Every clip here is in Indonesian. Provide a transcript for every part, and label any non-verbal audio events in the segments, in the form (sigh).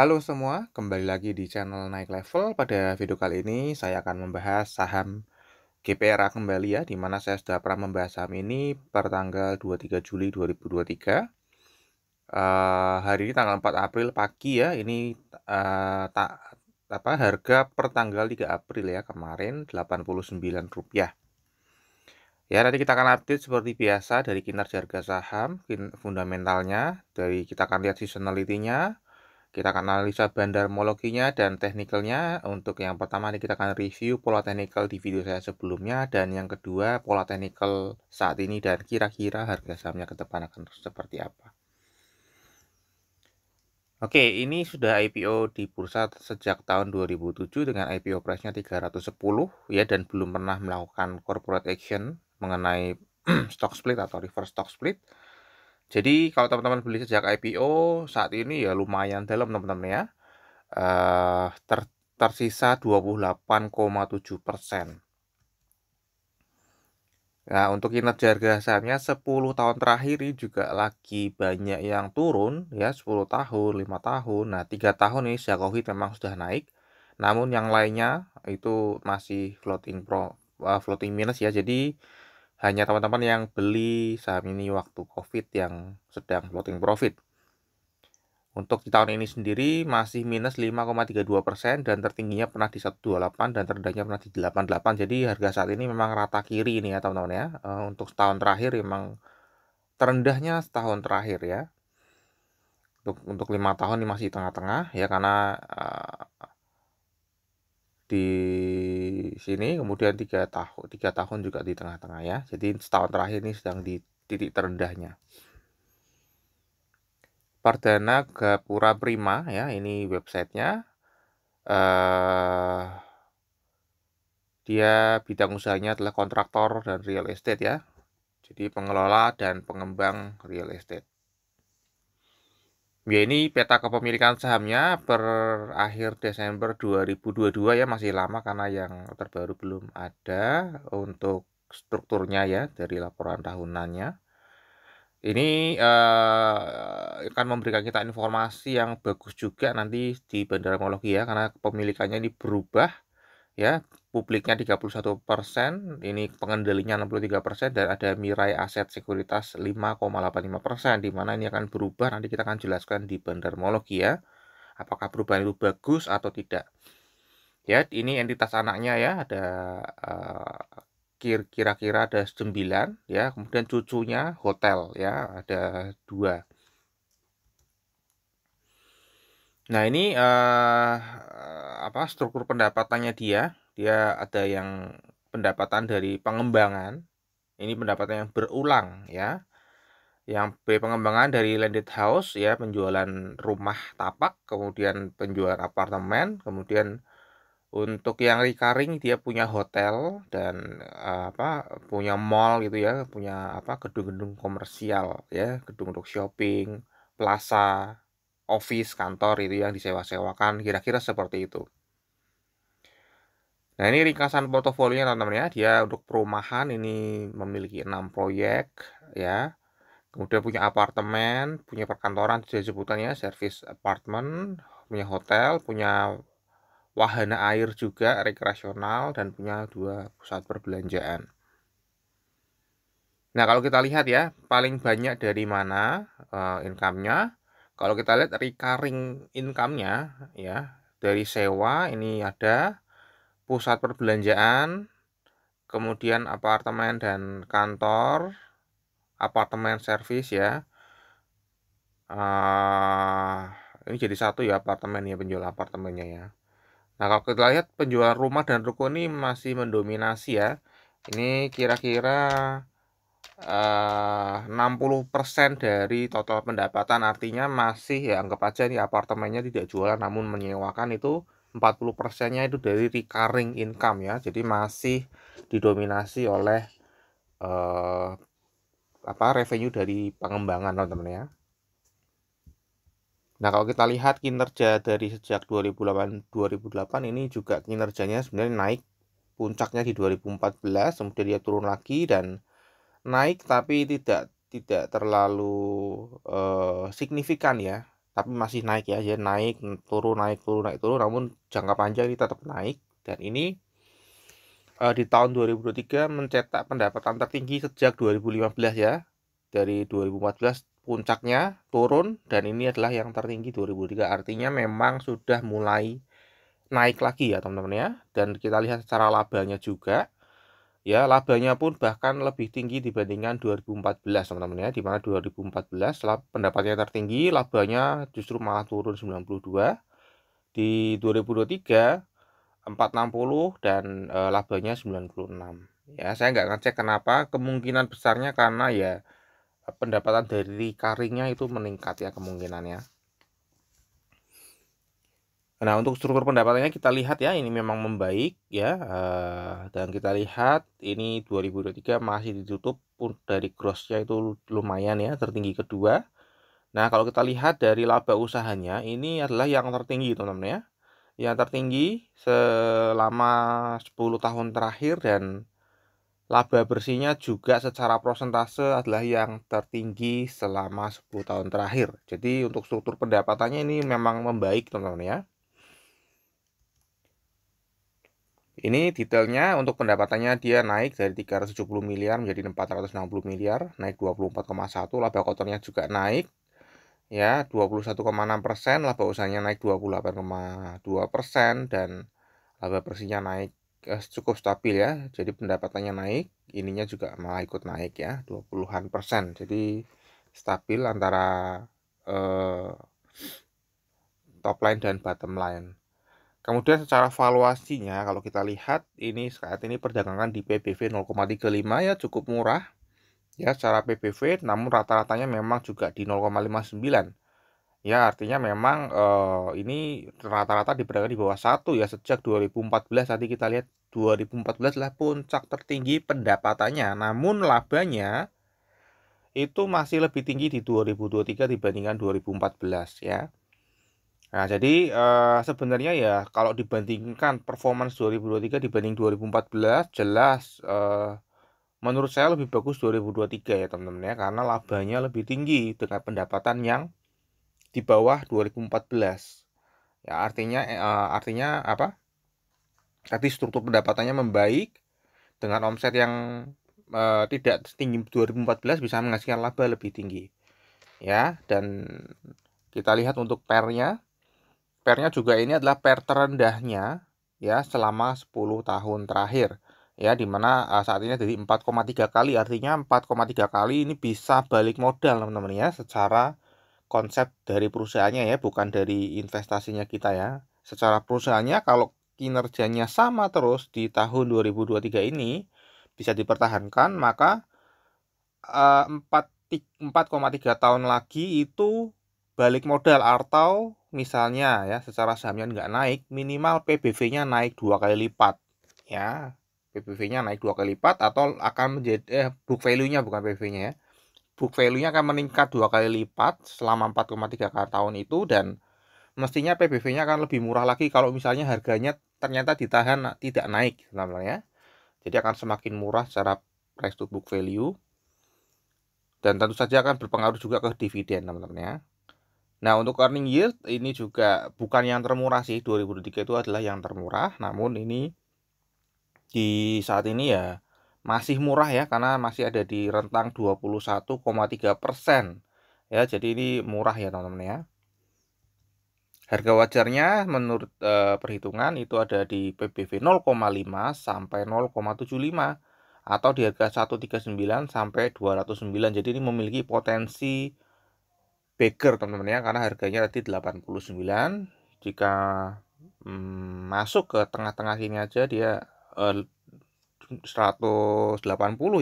Halo semua, kembali lagi di channel Naik Level. Pada video kali ini saya akan membahas saham GPRA kembali ya, di mana saya sudah pernah membahas saham ini per tanggal 23 Juli 2023. Uh, eh, hari ini tanggal 4 April pagi ya, ini uh, eh, tak apa harga per tanggal 3 April ya kemarin 89 rupiah. Ya, nanti kita akan update seperti biasa dari kinerja harga saham, fundamentalnya, dari kita akan lihat seasonality-nya, kita akan analisa bandar bandarmologinya dan teknikalnya. Untuk yang pertama ini kita akan review pola teknikal di video saya sebelumnya dan yang kedua pola teknikal saat ini dan kira-kira harga sahamnya ke depan akan seperti apa. Oke, ini sudah IPO di bursa sejak tahun 2007 dengan IPO price-nya 310 ya dan belum pernah melakukan corporate action mengenai (clears throat) stock split atau reverse stock split. Jadi kalau teman-teman beli sejak IPO saat ini ya lumayan dalam teman-teman ya. Uh, ter tersisa 28,7 persen. Nah, untuk kinerja harga sahamnya 10 tahun terakhir ini juga lagi banyak yang turun ya, 10 tahun, 5 tahun. Nah, 3 tahun ini sejak Covid memang sudah naik. Namun yang lainnya itu masih floating pro eh, floating minus ya. Jadi hanya teman-teman yang beli saham ini waktu COVID yang sedang floating profit. Untuk di tahun ini sendiri masih minus 5,32 persen dan tertingginya pernah di 128 dan terendahnya pernah di 88. Jadi harga saat ini memang rata kiri ini ya teman-teman ya. Eh, untuk setahun terakhir memang terendahnya setahun terakhir ya. Untuk untuk lima tahun ini masih tengah-tengah ya karena eh, di sini kemudian tiga tahun tiga tahun juga di tengah-tengah ya jadi setahun terakhir ini sedang di titik terendahnya Pardana Gapura Prima ya ini websitenya uh, dia bidang usahanya adalah kontraktor dan real estate ya jadi pengelola dan pengembang real estate Ya ini peta kepemilikan sahamnya per akhir Desember 2022 ya masih lama karena yang terbaru belum ada untuk strukturnya ya dari laporan tahunannya. Ini eh, akan memberikan kita informasi yang bagus juga nanti di Bandara ya karena kepemilikannya ini berubah ya publiknya 31 persen, ini pengendalinya 63 persen, dan ada mirai aset sekuritas 5,85 persen, di mana ini akan berubah, nanti kita akan jelaskan di bendermologi ya, apakah perubahan itu bagus atau tidak. Ya, ini entitas anaknya ya, ada eh, kira-kira ada 9 ya, kemudian cucunya hotel ya, ada dua. Nah, ini uh, apa struktur pendapatannya dia dia ada yang pendapatan dari pengembangan ini pendapatan yang berulang ya yang B pengembangan dari landed house ya penjualan rumah tapak kemudian penjualan apartemen kemudian untuk yang recurring dia punya hotel dan eh, apa punya mall gitu ya punya apa gedung-gedung komersial ya gedung untuk shopping plaza office kantor itu yang disewa-sewakan kira-kira seperti itu Nah ini ringkasan portofolionya teman-teman ya. Dia untuk perumahan ini memiliki enam proyek ya. Kemudian punya apartemen, punya perkantoran itu sebutannya service apartment punya hotel, punya wahana air juga rekreasional dan punya dua pusat perbelanjaan. Nah kalau kita lihat ya paling banyak dari mana uh, income-nya. Kalau kita lihat recurring income-nya ya dari sewa ini ada pusat perbelanjaan, kemudian apartemen dan kantor, apartemen servis ya. Uh, ini jadi satu ya apartemen ya penjual apartemennya ya. Nah kalau kita lihat penjual rumah dan ruko ini masih mendominasi ya. Ini kira-kira eh, Uh, 60% dari total pendapatan artinya masih ya anggap aja ini apartemennya tidak jualan namun menyewakan itu 40 persennya itu dari recurring income ya jadi masih didominasi oleh eh, apa revenue dari pengembangan teman-teman ya Nah kalau kita lihat kinerja dari sejak 2008 2008 ini juga kinerjanya sebenarnya naik puncaknya di 2014 kemudian dia turun lagi dan naik tapi tidak tidak terlalu eh, signifikan ya tapi masih naik ya jadi naik turun naik turun naik turun namun jangka panjang ini tetap naik dan ini uh, di tahun 2023 mencetak pendapatan tertinggi sejak 2015 ya dari 2014 puncaknya turun dan ini adalah yang tertinggi 2003 artinya memang sudah mulai naik lagi ya teman-teman ya dan kita lihat secara labanya juga ya labanya pun bahkan lebih tinggi dibandingkan 2014 teman-teman ya di mana 2014 lab, pendapatnya tertinggi labanya justru malah turun 92 di 2023 460 dan e, labanya 96 ya saya nggak ngecek kenapa kemungkinan besarnya karena ya eh, pendapatan dari karingnya itu meningkat ya kemungkinannya Nah, untuk struktur pendapatannya kita lihat ya, ini memang membaik ya. Eh, dan kita lihat ini 2023 masih ditutup dari grossnya itu lumayan ya, tertinggi kedua. Nah, kalau kita lihat dari laba usahanya, ini adalah yang tertinggi teman-teman ya. Yang tertinggi selama 10 tahun terakhir dan laba bersihnya juga secara prosentase adalah yang tertinggi selama 10 tahun terakhir. Jadi untuk struktur pendapatannya ini memang membaik teman-teman ya. Ini detailnya untuk pendapatannya dia naik dari 370 miliar menjadi 460 miliar, naik 24,1, laba kotornya juga naik ya 21,6 persen, laba usahanya naik 28,2 persen dan laba bersihnya naik eh, cukup stabil ya. Jadi pendapatannya naik, ininya juga malah ikut naik ya 20-an persen. Jadi stabil antara eh, top line dan bottom line. Kemudian secara valuasinya kalau kita lihat ini saat ini perdagangan di PBV 0,35 ya cukup murah ya secara PBV namun rata-ratanya memang juga di 0,59 ya artinya memang eh, ini rata-rata diperdagangkan di bawah satu ya sejak 2014 tadi kita lihat 2014 lah puncak tertinggi pendapatannya namun labanya itu masih lebih tinggi di 2023 dibandingkan 2014 ya Nah, jadi uh, sebenarnya ya kalau dibandingkan performance 2023 dibanding 2014 jelas uh, menurut saya lebih bagus 2023 ya teman-teman ya karena labanya lebih tinggi dengan pendapatan yang di bawah 2014. Ya artinya uh, artinya apa? Tadi struktur pendapatannya membaik dengan omset yang uh, tidak setinggi 2014 bisa menghasilkan laba lebih tinggi. Ya, dan kita lihat untuk pernya Pernya juga ini adalah per terendahnya ya selama 10 tahun terakhir ya dimana uh, eh, saat ini jadi 4,3 kali artinya 4,3 kali ini bisa balik modal teman-teman ya secara konsep dari perusahaannya ya bukan dari investasinya kita ya secara perusahaannya kalau kinerjanya sama terus di tahun 2023 ini bisa dipertahankan maka uh, eh, 4,3 tahun lagi itu balik modal atau misalnya ya secara sahamnya nggak naik minimal PBV-nya naik dua kali lipat ya PBV-nya naik dua kali lipat atau akan menjadi eh, book value-nya bukan PBV-nya ya book value-nya akan meningkat dua kali lipat selama 4,3 tahun itu dan mestinya PBV-nya akan lebih murah lagi kalau misalnya harganya ternyata ditahan tidak naik sebenarnya ya. jadi akan semakin murah secara price to book value dan tentu saja akan berpengaruh juga ke dividen teman-teman ya Nah, untuk earning yield ini juga bukan yang termurah sih. 2023 itu adalah yang termurah, namun ini di saat ini ya masih murah ya karena masih ada di rentang 21,3 persen ya jadi ini murah ya teman-teman ya harga wajarnya menurut e, perhitungan itu ada di PBV 0,5 sampai 0,75 atau di harga 139 sampai 209 jadi ini memiliki potensi Baker teman-teman ya karena harganya tadi 89 jika hmm, masuk ke tengah-tengah sini aja dia eh, 180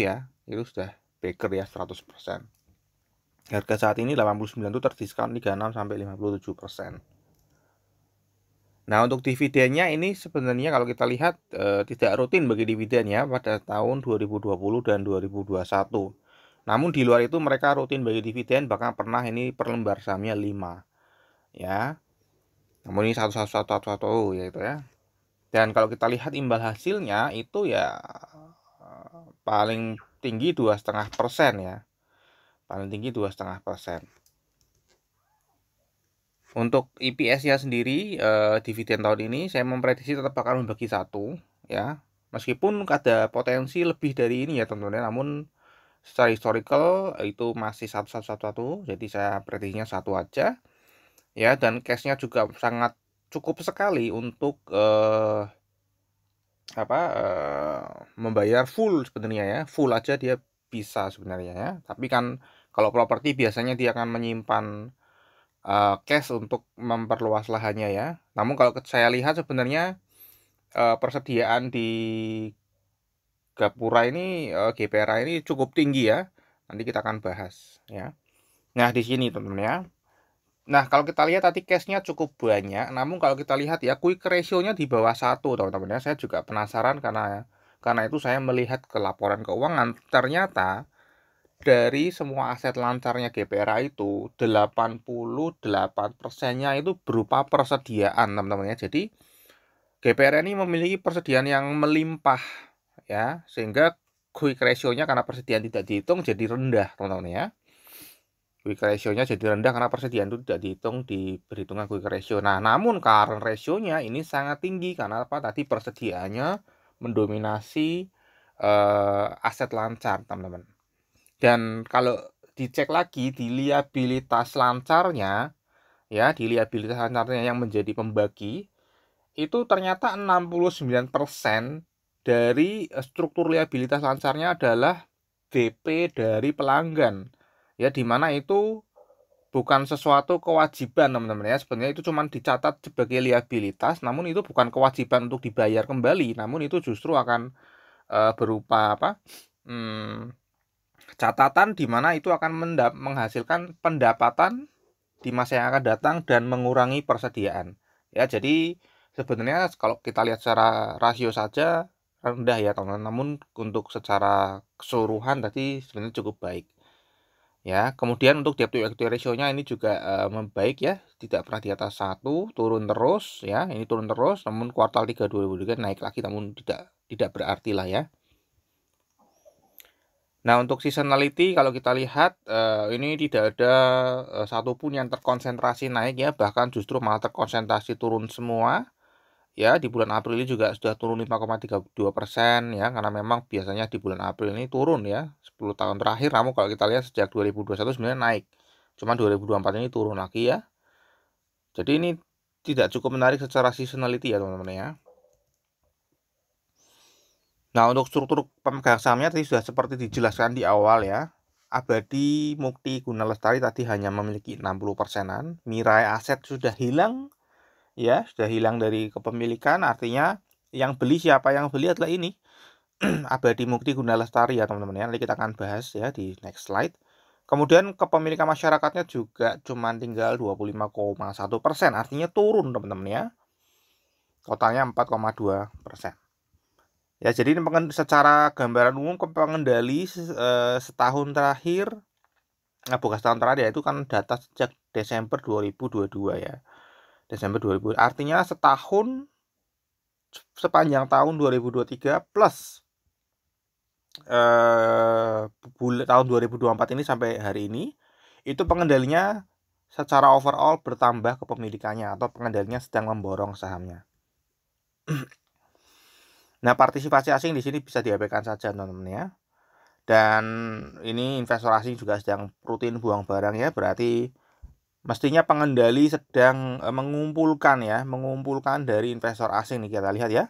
ya itu sudah Baker ya 100% harga saat ini 89 itu terdiskon 36 sampai 57% Nah untuk dividennya ini sebenarnya kalau kita lihat e, tidak rutin bagi dividennya pada tahun 2020 dan 2021 namun di luar itu mereka rutin bagi dividen bahkan pernah ini per lembar sahamnya 5. Ya. Namun ini satu satu satu satu, satu ya itu ya. Dan kalau kita lihat imbal hasilnya itu ya eh, paling tinggi dua setengah persen ya. Paling tinggi dua setengah persen. Untuk EPS-nya sendiri eh, dividen tahun ini saya memprediksi tetap akan membagi satu ya. Meskipun ada potensi lebih dari ini ya tentunya, namun secara historical itu masih satu satu satu satu jadi saya prediksinya satu aja ya dan cashnya juga sangat cukup sekali untuk eh, apa eh, membayar full sebenarnya ya full aja dia bisa sebenarnya ya tapi kan kalau properti biasanya dia akan menyimpan eh, cash untuk memperluas lahannya ya namun kalau saya lihat sebenarnya eh, persediaan di Gapura ini uh, eh, GPRA ini cukup tinggi ya. Nanti kita akan bahas ya. Nah, di sini teman-teman ya. Nah, kalau kita lihat tadi case-nya cukup banyak, namun kalau kita lihat ya quick ratio-nya di bawah satu teman-teman ya. Saya juga penasaran karena karena itu saya melihat ke laporan keuangan ternyata dari semua aset lancarnya GPRA itu 88 persennya itu berupa persediaan teman-teman ya jadi GPRA ini memiliki persediaan yang melimpah ya sehingga quick ratio-nya karena persediaan tidak dihitung jadi rendah teman-teman ya quick ratio-nya jadi rendah karena persediaan itu tidak dihitung di perhitungan quick ratio nah namun current ratio-nya ini sangat tinggi karena apa tadi persediaannya mendominasi uh, aset lancar teman-teman dan kalau dicek lagi di liabilitas lancarnya ya di liabilitas lancarnya yang menjadi pembagi itu ternyata 69% dari eh, struktur liabilitas lancarnya adalah DP dari pelanggan ya di mana itu bukan sesuatu kewajiban teman-teman ya sebenarnya itu cuma dicatat sebagai liabilitas namun itu bukan kewajiban untuk dibayar kembali namun itu justru akan e, berupa apa hmm, catatan di mana itu akan mendap menghasilkan pendapatan di masa yang akan datang dan mengurangi persediaan ya jadi sebenarnya kalau kita lihat secara rasio saja rendah ya teman-teman namun untuk secara keseluruhan tadi sebenarnya cukup baik ya kemudian untuk debt to equity ratio-nya ini juga uh, membaik ya tidak pernah di atas satu turun terus ya ini turun terus namun kuartal 3 2023 naik lagi namun tidak tidak berarti lah ya Nah untuk seasonality kalau kita lihat uh, ini tidak ada uh, satupun yang terkonsentrasi naik ya bahkan justru malah terkonsentrasi turun semua ya di bulan April ini juga sudah turun 5,32 persen ya karena memang biasanya di bulan April ini turun ya 10 tahun terakhir namun kalau kita lihat sejak 2021 sebenarnya naik cuma 2024 ini turun lagi ya jadi ini tidak cukup menarik secara seasonality ya teman-teman ya nah untuk struktur pemegang sahamnya tadi sudah seperti dijelaskan di awal ya Abadi Mukti Guna Lestari tadi hanya memiliki 60 persenan Mirai Aset sudah hilang ya sudah hilang dari kepemilikan artinya yang beli siapa yang beli adalah ini (clears throat) abadi mukti guna lestari ya teman-teman ya nanti kita akan bahas ya di next slide kemudian kepemilikan masyarakatnya juga cuma tinggal 25,1 persen artinya turun teman-teman ya totalnya 4,2 persen ya jadi ini secara gambaran umum pengendali eh, setahun terakhir nah bukan setahun terakhir ya itu kan data sejak Desember 2022 ya Desember 2000. Artinya setahun sepanjang tahun 2023 plus eh, bulan tahun 2024 ini sampai hari ini itu pengendalinya secara overall bertambah kepemilikannya atau pengendalinya sedang memborong sahamnya. (clears throat) nah, partisipasi asing di sini bisa diabaikan saja teman-teman ya. Dan ini investor asing juga sedang rutin buang barang ya, berarti mestinya pengendali sedang eh, mengumpulkan ya, mengumpulkan dari investor asing nih kita lihat ya.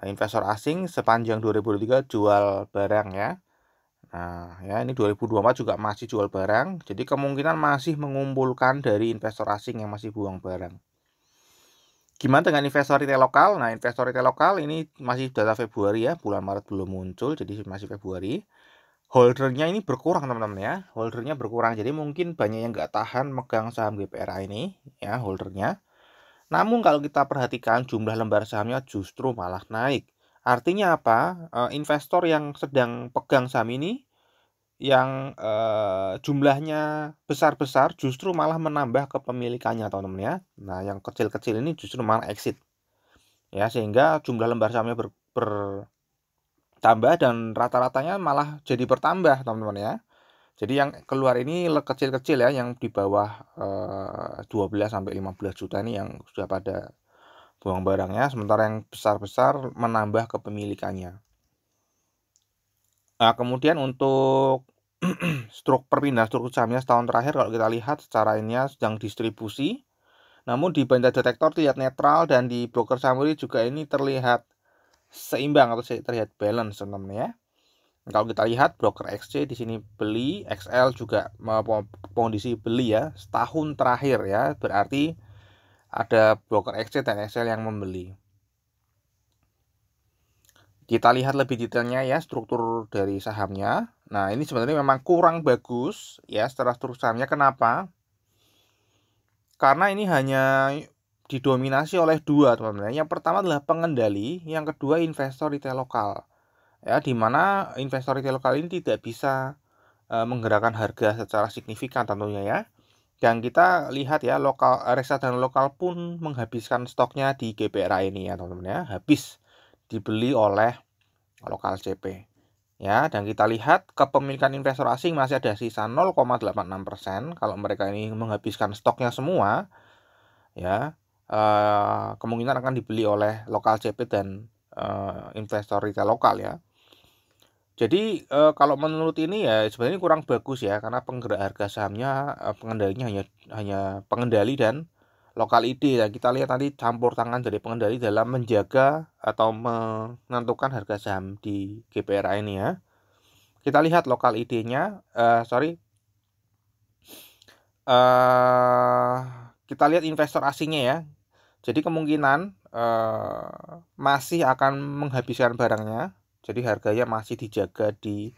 Nah, investor asing sepanjang 2023 jual barang ya. Nah, ya ini 2024 juga masih jual barang, jadi kemungkinan masih mengumpulkan dari investor asing yang masih buang barang. Gimana dengan investor retail lokal? Nah, investor retail lokal ini masih data Februari ya, bulan Maret belum muncul, jadi masih Februari holdernya ini berkurang teman-teman ya holdernya berkurang jadi mungkin banyak yang nggak tahan megang saham GPRA ini ya holdernya namun kalau kita perhatikan jumlah lembar sahamnya justru malah naik artinya apa eh, investor yang sedang pegang saham ini yang eh, jumlahnya besar-besar justru malah menambah kepemilikannya teman-teman ya nah yang kecil-kecil ini justru malah exit ya sehingga jumlah lembar sahamnya ber, ber tambah dan rata-ratanya malah jadi bertambah teman-teman ya. Jadi yang keluar ini kecil-kecil ya yang di bawah eh, 12 15 juta ini yang sudah pada buang barangnya sementara yang besar-besar menambah kepemilikannya. Nah, kemudian untuk (clears throat) struk perpindahan struktur jamnya setahun terakhir kalau kita lihat secara ini ya, sedang distribusi namun di benda detektor terlihat netral dan di broker samuri juga ini terlihat seimbang atau terlihat balance teman ya. Kalau kita lihat broker XC di sini beli, XL juga kondisi beli ya, setahun terakhir ya, berarti ada broker XC dan XL yang membeli. Kita lihat lebih detailnya ya struktur dari sahamnya. Nah, ini sebenarnya memang kurang bagus ya setelah struktur sahamnya. Kenapa? Karena ini hanya didominasi oleh dua teman-teman. Yang pertama adalah pengendali, yang kedua investor retail lokal. Ya, di mana investor retail lokal ini tidak bisa e, menggerakkan harga secara signifikan tentunya ya. Dan kita lihat ya lokal e, dan lokal pun menghabiskan stoknya di GPRA ini ya teman-teman ya, habis dibeli oleh lokal CP. Ya, dan kita lihat kepemilikan investor asing masih ada sisa 0,86% kalau mereka ini menghabiskan stoknya semua. Ya, uh, kemungkinan akan dibeli oleh lokal CP dan uh, investor retail lokal ya. Jadi uh, kalau menurut ini ya sebenarnya kurang bagus ya karena penggerak harga sahamnya uh, pengendalinya hanya hanya pengendali dan lokal ID ya. kita lihat nanti campur tangan dari pengendali dalam menjaga atau menentukan harga saham di GPRA ini ya. Kita lihat lokal ID-nya sorry kita lihat investor asingnya ya jadi kemungkinan uh, masih akan menghabiskan barangnya. Jadi harganya masih dijaga di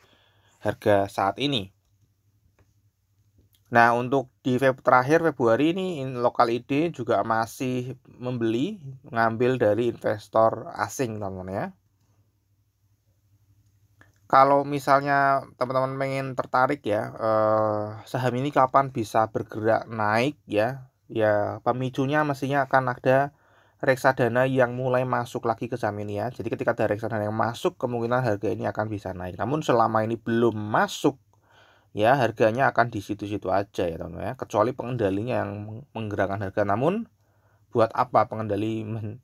harga saat ini. Nah, untuk di Feb terakhir Februari ini lokal ID juga masih membeli ngambil dari investor asing, teman-teman ya. Kalau misalnya teman-teman pengen tertarik ya, eh, saham ini kapan bisa bergerak naik ya? ya pemicunya mestinya akan ada reksadana yang mulai masuk lagi ke saham ini ya. Jadi ketika ada reksadana yang masuk kemungkinan harga ini akan bisa naik. Namun selama ini belum masuk ya harganya akan di situ-situ aja ya teman-teman ya. Kecuali pengendalinya yang menggerakkan harga. Namun buat apa pengendali men,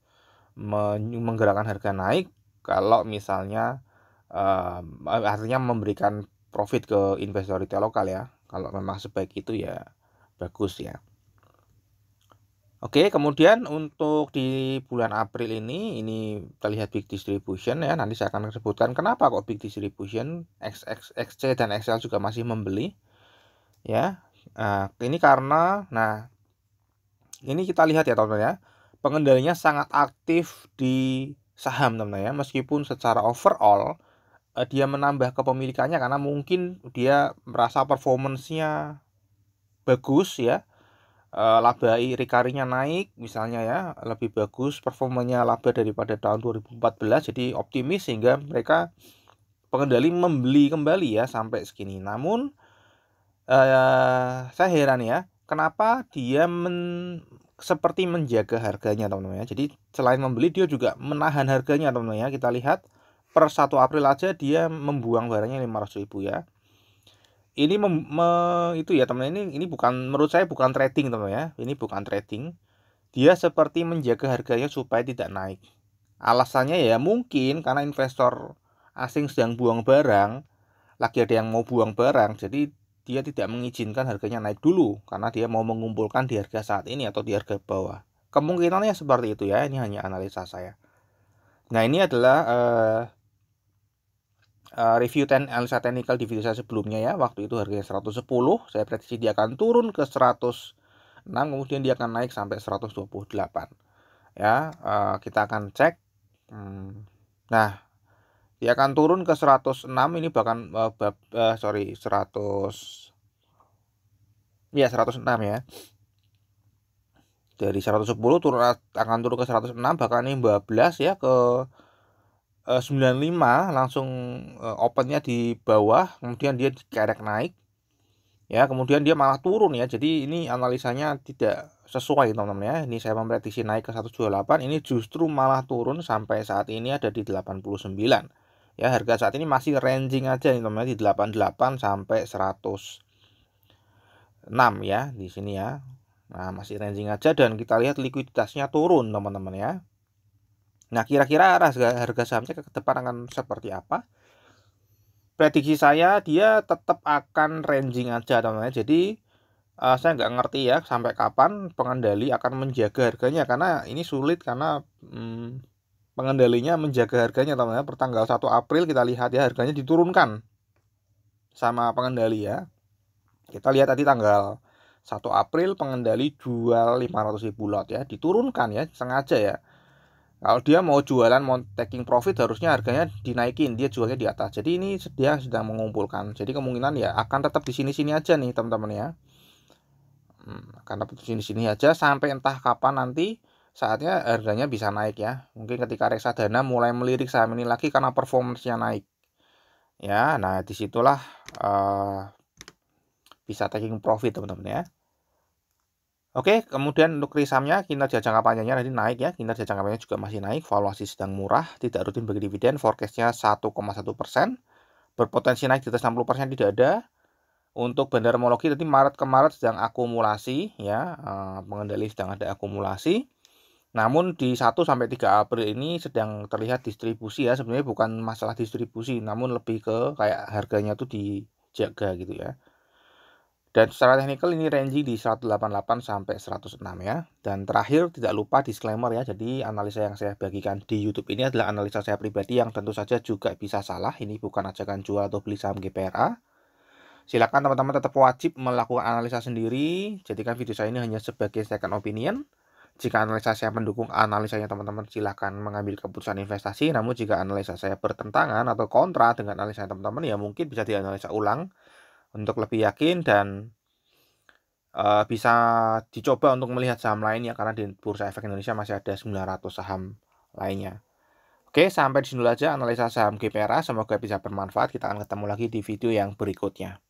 men, menggerakkan harga naik kalau misalnya uh, artinya memberikan profit ke investor retail lokal ya. Kalau memang sebaik itu ya bagus ya. Oke, kemudian untuk di bulan April ini, ini kita lihat big distribution ya. Nanti saya akan sebutkan kenapa kok big distribution XX, XC dan XL juga masih membeli. Ya, nah, ini karena, nah ini kita lihat ya teman-teman ya, pengendalinya sangat aktif di saham teman-teman ya. Meskipun secara overall eh, dia menambah kepemilikannya karena mungkin dia merasa performancenya bagus ya Eh, laba irikarinya naik misalnya ya lebih bagus performanya laba daripada tahun 2014 jadi optimis sehingga mereka pengendali membeli kembali ya sampai segini namun uh, saya heran ya kenapa dia men seperti menjaga harganya teman-teman ya jadi selain membeli dia juga menahan harganya teman-teman ya kita lihat per 1 April aja dia membuang barangnya 500 ribu ya ini mem, me, itu ya teman ini ini bukan menurut saya bukan trading teman ya ini bukan trading dia seperti menjaga harganya supaya tidak naik alasannya ya mungkin karena investor asing sedang buang barang lagi ada yang mau buang barang jadi dia tidak mengizinkan harganya naik dulu karena dia mau mengumpulkan di harga saat ini atau di harga bawah kemungkinannya seperti itu ya ini hanya analisa saya nah ini adalah eh, Eh, review ten, analisa Technical di video saya sebelumnya ya. Waktu itu harganya 110, saya prediksi dia akan turun ke 106, kemudian dia akan naik sampai 128. Ya, eh, kita akan cek. Hmm, nah, dia akan turun ke 106 ini bahkan uh, bab, uh, sorry 100 ya 106 ya. Dari 110 turun akan turun ke 106 bahkan ini 12 ya ke 95 eh, langsung eh, opennya di bawah kemudian dia dikerek naik ya kemudian dia malah turun ya jadi ini analisanya tidak sesuai teman-teman ya ini saya memprediksi naik ke 128 ini justru malah turun sampai saat ini ada di 89 ya harga saat ini masih ranging aja nih teman-teman di 88 sampai 106 ya di sini ya nah masih ranging aja dan kita lihat likuiditasnya turun teman-teman ya Nah, kira-kira arah harga sahamnya ke depan akan seperti apa? Prediksi saya dia tetap akan ranging aja teman-teman. Jadi uh, saya nggak ngerti ya sampai kapan pengendali akan menjaga harganya karena ini sulit karena hmm, pengendalinya menjaga harganya teman-teman. Pertanggal 1 April kita lihat ya harganya diturunkan sama pengendali ya. Kita lihat tadi tanggal 1 April pengendali jual ribu lot ya, diturunkan ya sengaja ya kalau dia mau jualan mau taking profit harusnya harganya dinaikin, dia jualnya di atas. Jadi ini dia sedang mengumpulkan. Jadi kemungkinan ya akan tetap di sini-sini aja nih teman-teman ya. Karena hmm, akan tetap di sini-sini aja sampai entah kapan nanti saatnya harganya bisa naik ya. Mungkin ketika reksadana mulai melirik saham ini lagi karena performanya naik. Ya, nah disitulah uh, bisa taking profit teman-teman ya. Oke, kemudian untuk risamnya kinerja jangka panjangnya nanti naik ya, kinerja jangka panjangnya juga masih naik, valuasi sedang murah, tidak rutin bagi dividen, forecastnya 1,1 persen, berpotensi naik di atas 60 persen tidak ada. Untuk bandar bandarmologi tadi Maret ke Maret sedang akumulasi ya, eh, pengendali sedang ada akumulasi. Namun di 1 sampai 3 April ini sedang terlihat distribusi ya, sebenarnya bukan masalah distribusi, namun lebih ke kayak harganya tuh dijaga gitu ya. Dan secara teknikal ini range di 188 sampai 106 ya. Dan terakhir tidak lupa disclaimer ya. Jadi analisa yang saya bagikan di YouTube ini adalah analisa saya pribadi yang tentu saja juga bisa salah. Ini bukan ajakan jual atau beli saham GPRA. Silakan teman-teman tetap wajib melakukan analisa sendiri. Jadikan video saya ini hanya sebagai second opinion. Jika analisa saya mendukung analisanya teman-teman silahkan mengambil keputusan investasi. Namun jika analisa saya bertentangan atau kontra dengan analisa teman-teman ya mungkin bisa dianalisa ulang untuk lebih yakin dan uh, bisa dicoba untuk melihat saham lainnya karena di Bursa Efek Indonesia masih ada 900 saham lainnya. Oke, sampai di sini dulu aja analisa saham GPRA. Semoga bisa bermanfaat. Kita akan ketemu lagi di video yang berikutnya.